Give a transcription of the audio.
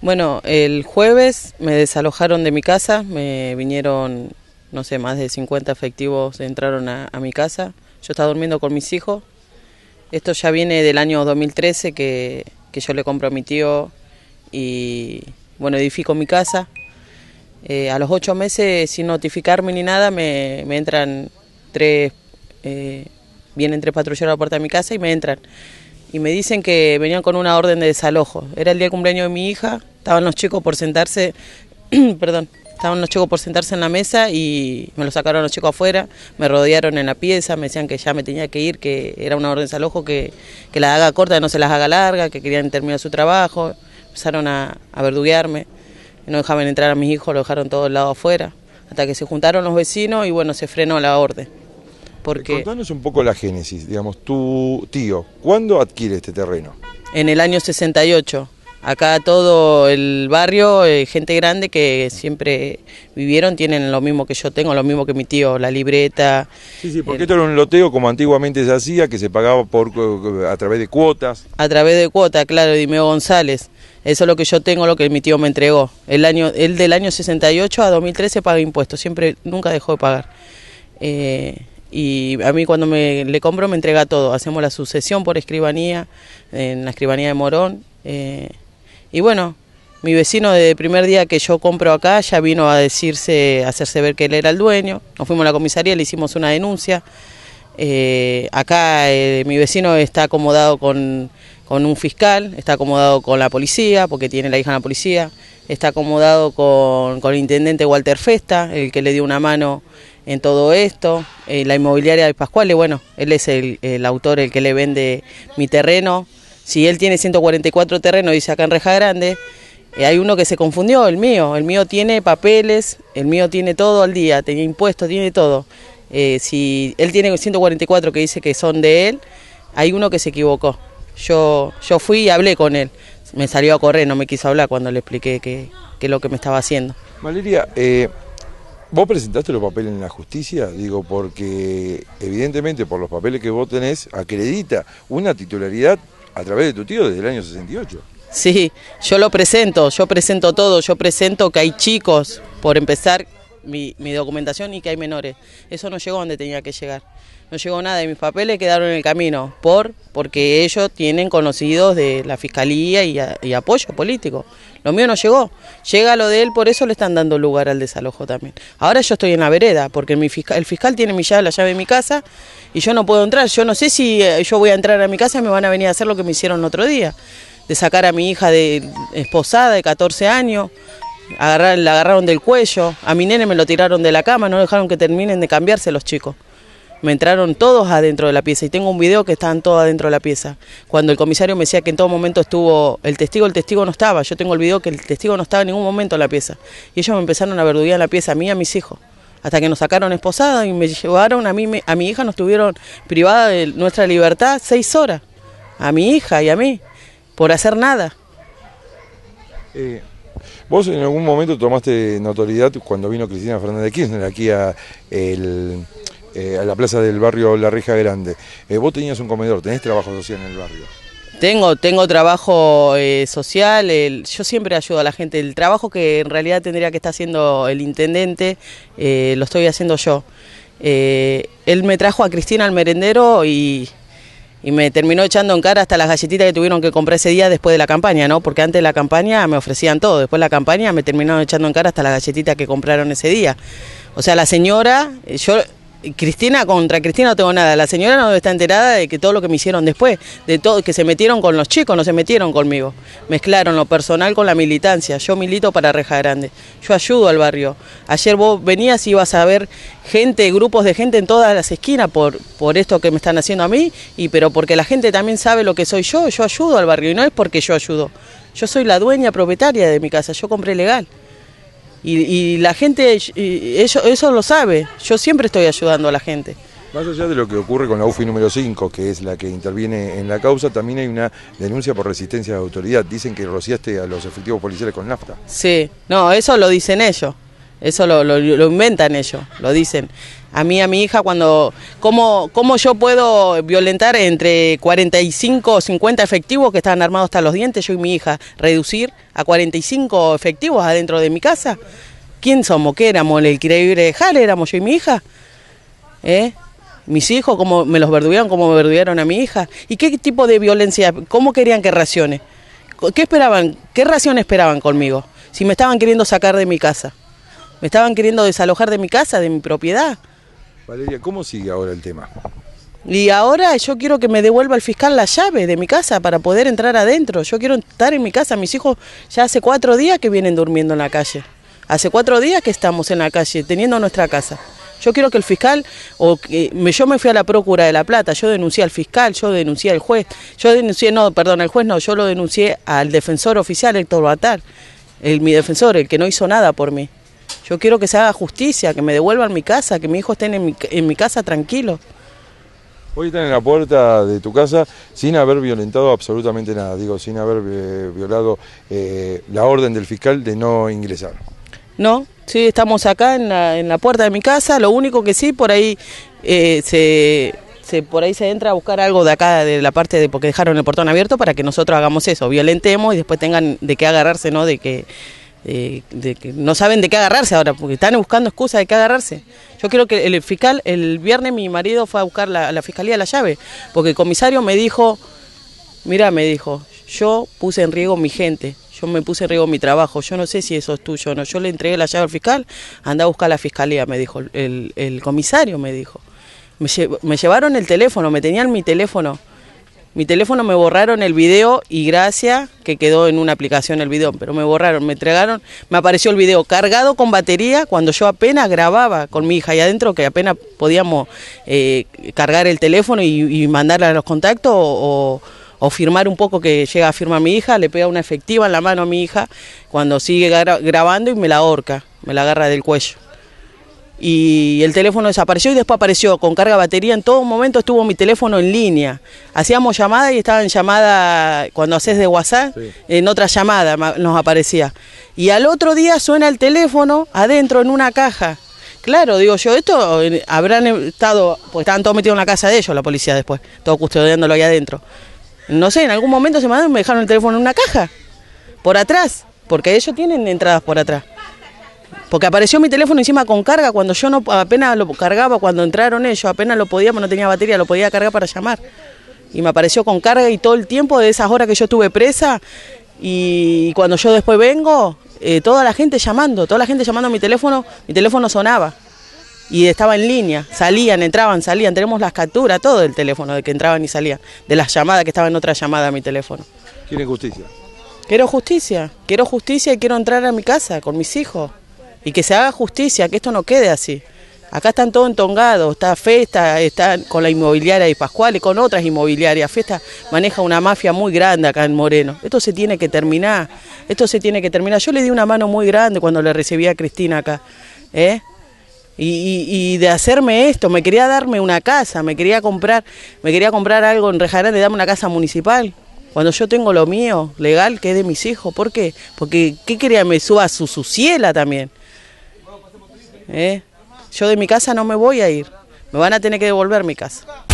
Bueno, el jueves me desalojaron de mi casa, me vinieron, no sé, más de 50 efectivos entraron a, mi casa. Yo estaba durmiendo con mis hijos. Esto ya viene del año 2013 que, que yo le comprometió, y, bueno, edifico mi casa. Eh, a los ocho meses, sin notificarme ni nada, me, me entran tres, eh, vienen tres patrulleros a la puerta de mi casa y me entran y me dicen que venían con una orden de desalojo. Era el día de cumpleaños de mi hija, estaban los chicos por sentarse, perdón, estaban los chicos por sentarse en la mesa y me lo sacaron los chicos afuera, me rodearon en la pieza, me decían que ya me tenía que ir, que era una orden de desalojo, que, que la haga corta, que no se las haga larga, que querían terminar su trabajo, empezaron a, a verduguearme, no dejaban entrar a mis hijos, lo dejaron todo el lado afuera, hasta que se juntaron los vecinos y bueno, se frenó la orden. Porque... Contanos un poco la génesis, digamos, tu tío, ¿cuándo adquiere este terreno? En el año 68. Acá todo el barrio, eh, gente grande que siempre vivieron, tienen lo mismo que yo tengo, lo mismo que mi tío, la libreta. Sí, sí, porque esto era un loteo como antiguamente se hacía, que se pagaba por, a través de cuotas. A través de cuotas, claro, Dimeo González. Eso es lo que yo tengo, lo que mi tío me entregó. El año, él del año 68 a 2013 paga impuestos, siempre, nunca dejó de pagar. Eh, y a mí cuando me, le compro me entrega todo. Hacemos la sucesión por escribanía, en la escribanía de Morón. Eh, y bueno, mi vecino desde el primer día que yo compro acá ya vino a decirse, a hacerse ver que él era el dueño. Nos fuimos a la comisaría, le hicimos una denuncia. Eh, acá eh, mi vecino está acomodado con, un fiscal, está acomodado con la policía, porque tiene la hija en la policía, está acomodado con, con el intendente Walter Festa, el que le dio una mano en todo esto. Eh, la inmobiliaria de Pascuales, bueno, él es el, autor, el que le vende mi terreno. Si él tiene 144 terrenos, dice acá en Reja Grande, eh, hay uno que se confundió, el mío. El mío tiene papeles, el mío tiene todo al día, tiene impuestos, tiene todo. Eh, si él tiene 144 que dice que son de él, hay uno que se equivocó. Yo, yo fui y hablé con él. Me salió a correr, no me quiso hablar cuando le expliqué qué es lo que me estaba haciendo. Valeria, ¿Vos presentaste los papeles en la justicia? Digo, porque evidentemente por los papeles que vos tenés acredita una titularidad a través de tu tío desde el año 68. Sí, yo lo presento, yo presento todo, yo presento que hay chicos, por empezar mi, mi documentación y que hay menores. Eso no llegó donde tenía que llegar. No llegó nada de mis papeles, quedaron en el camino. ¿Por? Porque ellos tienen conocidos de la fiscalía y, apoyo político. Lo mío no llegó. Llega lo de él, por eso le están dando lugar al desalojo también. Ahora yo estoy en la vereda, porque mi el fiscal tiene mi llave, la llave de mi casa y yo no puedo entrar. Yo no sé si eh, yo voy a entrar a mi casa y me van a venir a hacer lo que me hicieron otro día. De sacar a mi hija de esposada de 14 años, agarrar, la agarraron del cuello, a mi nene me lo tiraron de la cama, no dejaron que terminen de cambiarse los chicos me entraron todos adentro de la pieza y tengo un video que estaban todos adentro de la pieza. Cuando el comisario me decía que en todo momento estuvo el testigo, el testigo no estaba. Yo tengo el video que el testigo no estaba en ningún momento en la pieza. Y ellos me empezaron a verduguear en la pieza, a mí y a mis hijos. Hasta que nos sacaron esposada y me llevaron a mí, a mi hija, nos tuvieron privada de nuestra libertad seis horas. A mi hija y a mí, por hacer nada. Eh, ¿Vos en algún momento tomaste notoriedad cuando vino Cristina Fernández de Kirchner aquí a el eh, a la plaza del barrio La Rija Grande. Eh, vos tenías un comedor, tenés trabajo social en el barrio. Tengo, tengo trabajo eh, social, yo siempre ayudo a la gente. El trabajo que en realidad tendría que estar haciendo el intendente, lo estoy haciendo yo. él me trajo a Cristina al merendero y, y me terminó echando en cara hasta las galletitas que tuvieron que comprar ese día después de la campaña, ¿no? Porque antes de la campaña me ofrecían todo, después de la campaña me terminaron echando en cara hasta las galletitas que compraron ese día. O sea, la señora, yo Cristina contra Cristina no tengo nada. La señora no está enterada de que todo lo que me hicieron después, de todo, que se metieron con los chicos, no se metieron conmigo. Mezclaron lo personal con la militancia. Yo milito para Reja Grande. Yo ayudo al barrio. Ayer vos venías y ibas a ver gente, grupos de gente en todas las esquinas por, por esto que me están haciendo a mí, y pero porque la gente también sabe lo que soy yo, yo ayudo al barrio, y no es porque yo ayudo. Yo soy la dueña propietaria de mi casa, yo compré legal. Y, la gente y eso, eso lo sabe. Yo siempre estoy ayudando a la gente. Más allá de lo que ocurre con la UFI número 5, que es la que interviene en la causa, también hay una denuncia por resistencia de autoridad. Dicen que rociaste a los efectivos policiales con nafta. Sí, no, eso lo dicen ellos. Eso lo, lo, inventan ellos, lo dicen. A mí, a mi hija, cuando. ¿cómo, yo puedo violentar entre 45 o 50 efectivos que estaban armados hasta los dientes, yo y mi hija, reducir a 45 efectivos adentro de mi casa? ¿Quién somos? ¿Qué éramos? ¿El increíble de Jale éramos yo y mi hija? ¿Eh? Mis hijos, ¿cómo me los verdurían, ¿Cómo me a mi hija? ¿Y qué tipo de violencia? ¿Cómo querían que reaccione? ¿Qué esperaban? ¿Qué reacción esperaban conmigo? Si me estaban queriendo sacar de mi casa. Me estaban queriendo desalojar de mi casa, de mi propiedad. Valeria, ¿cómo sigue ahora el tema? Y ahora yo quiero que me devuelva el fiscal la llave de mi casa para poder entrar adentro. Yo quiero estar en mi casa. Mis hijos ya hace cuatro días que vienen durmiendo en la calle. Hace cuatro días que estamos en la calle, teniendo nuestra casa. Yo quiero que el fiscal, o que, yo me fui a la Procura de La Plata, yo denuncié al fiscal, yo denuncié al juez, yo denuncié, no, perdón, al juez no, yo lo denuncié al defensor oficial Héctor Batar, el, mi defensor, el que no hizo nada por mí. Yo quiero que se haga justicia, que me devuelvan mi casa, que mi hijo esté en mi, casa tranquilo. Hoy están en la puerta de tu casa sin haber violentado absolutamente nada, digo, sin haber eh, violado eh, la orden del fiscal de no ingresar. No, sí, estamos acá en la, puerta de mi casa, lo único que sí, por ahí eh, se se, por ahí se entra a buscar algo de acá, de la parte de porque dejaron el portón abierto para que nosotros hagamos eso, violentemos y después tengan de qué agarrarse, ¿no? De que eh, de que no saben de qué agarrarse ahora, porque están buscando excusas de qué agarrarse. Yo creo que el fiscal, el viernes mi marido fue a buscar la, a la fiscalía la llave, porque el comisario me dijo, mira, me dijo, yo puse en riesgo mi gente, yo me puse en riesgo mi trabajo, yo no sé si eso es tuyo o no, yo le entregué la llave al fiscal, anda a buscar la fiscalía, me dijo el, comisario, me dijo. Me, me llevaron el teléfono, me tenían mi teléfono. Mi teléfono me borraron el video y gracias que quedó en una aplicación el video, pero me borraron, me entregaron, me apareció el video cargado con batería cuando yo apenas grababa con mi hija ahí adentro, que apenas podíamos eh, cargar el teléfono y, mandarle mandarla a los contactos o, firmar un poco que llega a firmar mi hija, le pega una efectiva en la mano a mi hija cuando sigue grabando y me la ahorca, me la agarra del cuello y el teléfono desapareció y después apareció con carga batería. En todo momento estuvo mi teléfono en línea. Hacíamos llamadas y estaban en llamada, cuando haces de WhatsApp, en otra llamada nos aparecía. Y al otro día suena el teléfono adentro en una caja. Claro, digo yo, esto eh, habrán estado, pues estaban todos metidos en la casa de ellos, la policía después, todos custodiándolo ahí adentro. No sé, en algún momento se me dejaron el teléfono en una caja, por atrás, porque ellos tienen entradas por atrás. Porque apareció mi teléfono encima con carga cuando yo no apenas lo cargaba, cuando entraron ellos, apenas lo podía, no tenía batería, lo podía cargar para llamar. Y me apareció con carga y todo el tiempo de esas horas que yo estuve presa. Y cuando yo después vengo, eh, toda la gente llamando, toda la gente llamando a mi teléfono, mi teléfono sonaba. Y estaba en línea, salían, entraban, salían, tenemos las capturas, todo el teléfono de que entraban y salían, de las llamadas que estaban en otra llamada a mi teléfono. Quiero justicia? Quiero justicia, quiero justicia y quiero entrar a mi casa con mis hijos y que se haga justicia, que esto no quede así. Acá están todos entongados, está Festa, está con la inmobiliaria de Pascual y con otras inmobiliarias. Festa maneja una mafia muy grande acá en Moreno. Esto se tiene que terminar, esto se tiene que terminar. Yo le di una mano muy grande cuando le recibí a Cristina acá. ¿eh? Y, de hacerme esto, me quería darme una casa, me quería comprar, me quería comprar algo en Rejarán, le darme una casa municipal. Cuando yo tengo lo mío, legal, que es de mis hijos, ¿por qué? Porque, ¿qué quería? Me suba su suciela también. ¿eh? Yo de mi casa no me voy a ir, me van a tener que devolver mi casa.